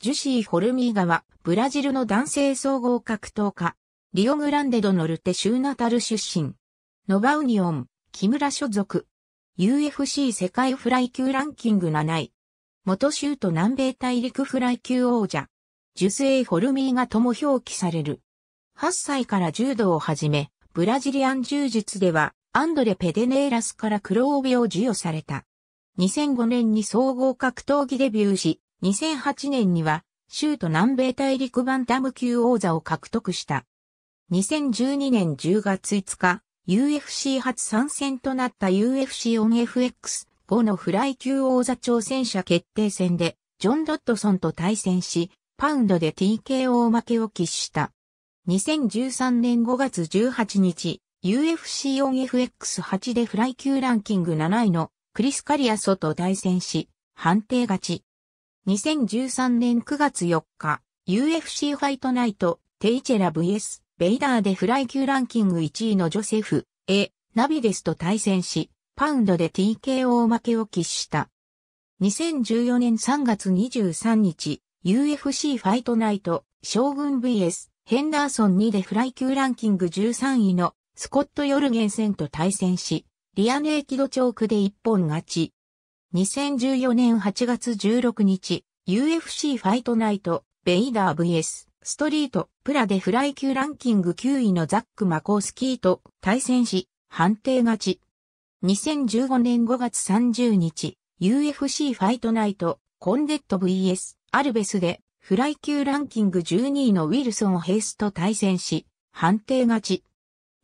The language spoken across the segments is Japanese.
ジュシー・ホルミーガは、ブラジルの男性総合格闘家、リオグランデドノルテシューナタル出身、ノバウニオン、木村所属、UFC 世界フライ級ランキング7位、元州都南米大陸フライ級王者、ジュ受イ・ホルミーガとも表記される。8歳から柔道を始め、ブラジリアン柔術では、アンドレ・ペデネーラスから黒帯を授与された。2005年に総合格闘技デビューし、2008年には、州都南米大陸バンタム級王座を獲得した。2012年10月5日、UFC 初参戦となった UFC オン FX5 のフライ級王座挑戦者決定戦で、ジョン・ドットソンと対戦し、パウンドで TKO 負けを喫した。2013年5月18日、UFC オン FX8 でフライ級ランキング7位のクリス・カリアソと対戦し、判定勝ち。2013年9月4日、UFC ファイトナイト、テイチェラ VS、ベイダーでフライ級ランキング1位のジョセフ、A、ナビデスと対戦し、パウンドで TKO 負けを喫した。2014年3月23日、UFC ファイトナイト、将軍 VS、ヘンダーソン2でフライ級ランキング13位のスコット・ヨルゲンセンと対戦し、リアネーキドチョークで一本勝ち。2014年8月16日、UFC ファイトナイト、ベイダー VS、ストリート、プラでフライ級ランキング9位のザック・マコースキーと対戦し、判定勝ち。2015年5月30日、UFC ファイトナイト、コンデット VS、アルベスで、フライ級ランキング12位のウィルソン・ヘイスと対戦し、判定勝ち。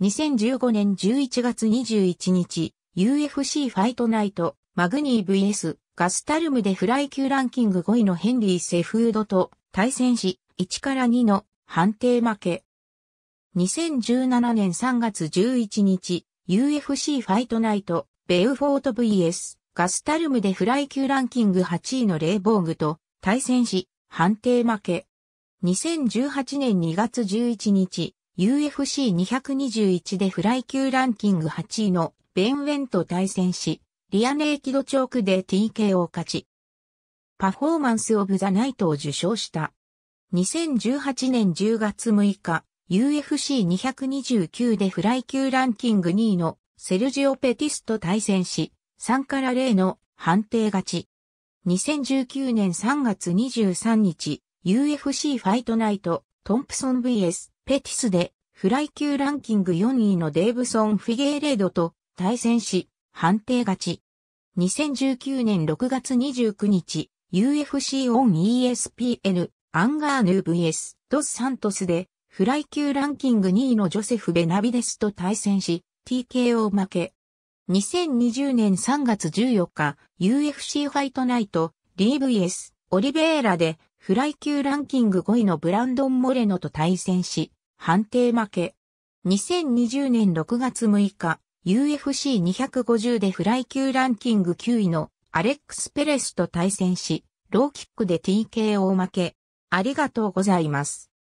2015年11月21日、UFC ファイトナイト、マグニー VS ガスタルムでフライ級ランキング5位のヘンリー・セフードと対戦し、1から2の判定負け。2017年3月11日、UFC ファイトナイト、ベウフォート VS、ガスタルムでフライ級ランキング8位のレイボーグと対戦し、判定負け。2018年2月11日、UFC221 でフライ級ランキング8位のベンウェンと対戦し、リアネーキドチョークで TK を勝ち、パフォーマンスオブザナイトを受賞した。2018年10月6日、UFC229 でフライ級ランキング2位のセルジオ・ペティスと対戦し、3から0の判定勝ち。2019年3月23日、UFC ファイトナイト、トンプソン vs ペティスで、フライ級ランキング4位のデーブソン・フィゲーレードと対戦し、判定勝ち。2019年6月29日、UFC オン ESPN アンガーヌー VS ドスサントスでフライ級ランキング2位のジョセフ・ベナビデスと対戦し TKO 負け。2020年3月14日 UFC ファイトナイト DVS オリベーラでフライ級ランキング5位のブランドン・モレノと対戦し判定負け。2020年6月6日 UFC250 でフライ級ランキング9位のアレックス・ペレスと対戦し、ローキックで TKO 負け。ありがとうございます。